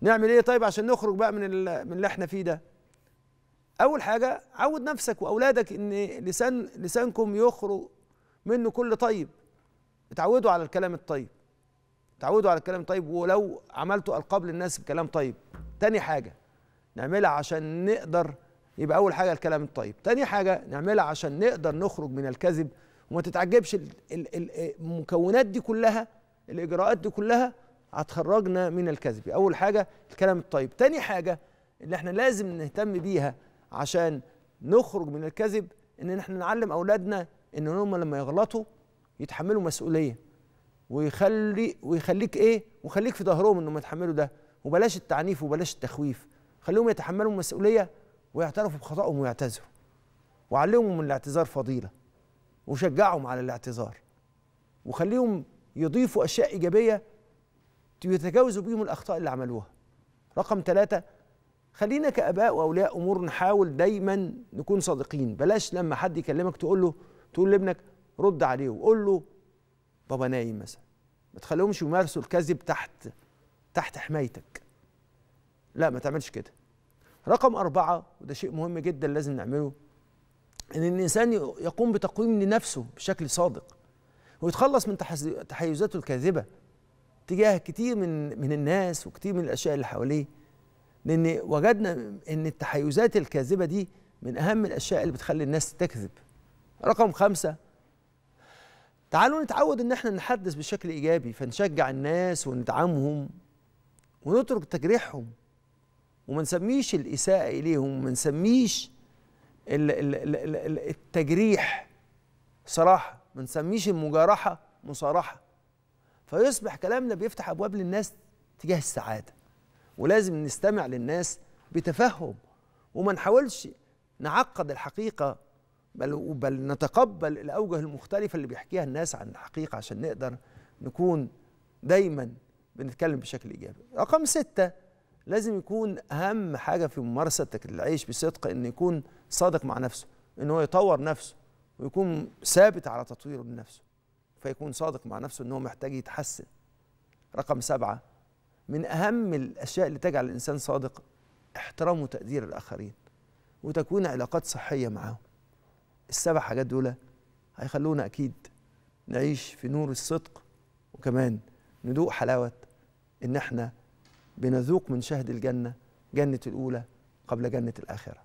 نعمل ايه طيب عشان نخرج بقى من من اللي احنا فيه ده اول حاجه عود نفسك واولادك ان لسان لسانكم يخرج منه كل طيب اتعودوا على الكلام الطيب اتعودوا على الكلام الطيب ولو عملتوا القاب للناس بكلام طيب تاني حاجه نعملها عشان نقدر يبقى اول حاجه الكلام الطيب تاني حاجه نعملها عشان نقدر نخرج من الكذب وما تتعجبش المكونات دي كلها الاجراءات دي كلها هتخرجنا من الكذب اول حاجه الكلام الطيب تاني حاجه اللي احنا لازم نهتم بيها عشان نخرج من الكذب ان احنا نعلم اولادنا ان هم لما يغلطوا يتحملوا مسؤوليه ويخلي ويخليك ايه وخليك في ظهرهم انهم يتحملوا ده وبلاش التعنيف وبلاش التخويف خليهم يتحملوا المسؤوليه ويعترفوا بخطأهم ويعتذروا وعلمهم من الاعتذار فضيله وشجعهم على الاعتذار وخليهم يضيفوا اشياء ايجابيه يتجاوزوا بيهم الأخطاء اللي عملوها رقم ثلاثة خلينا كآباء وأولياء أمور نحاول دايما نكون صادقين بلاش لما حد يكلمك تقول له تقول لابنك رد عليه وقول له بابا نايم مثلا ما تخليهمش يمارسوا الكذب تحت تحت حمايتك لا ما تعملش كده رقم أربعة وده شيء مهم جدا لازم نعمله إن الإنسان يقوم بتقويم لنفسه بشكل صادق ويتخلص من تحيزاته الكاذبة تجاه كتير من من الناس وكتير من الاشياء اللي حواليه لان وجدنا ان التحيزات الكاذبه دي من اهم الاشياء اللي بتخلي الناس تكذب رقم خمسة تعالوا نتعود ان احنا نحدث بشكل ايجابي فنشجع الناس وندعمهم ونترك تجريحهم وما نسميش الاساءه اليهم وما نسميش التجريح صراحه ما نسميش المجارحه مصارحه فيصبح كلامنا بيفتح ابواب للناس تجاه السعاده ولازم نستمع للناس بتفهم وما نحاولش نعقد الحقيقه بل بل نتقبل الاوجه المختلفه اللي بيحكيها الناس عن الحقيقه عشان نقدر نكون دايما بنتكلم بشكل ايجابي. رقم سته لازم يكون اهم حاجه في ممارسه العيش بصدق ان يكون صادق مع نفسه، ان هو يطور نفسه ويكون ثابت على تطويره لنفسه. فيكون صادق مع نفسه أنه محتاج يتحسن رقم سبعة من أهم الأشياء اللي تجعل الإنسان صادق احترام وتقدير الآخرين وتكوين علاقات صحية معاهم السبع حاجات دول هيخلونا أكيد نعيش في نور الصدق وكمان نذوق حلاوة إن إحنا بنذوق من شهد الجنة جنة الأولى قبل جنة الآخرة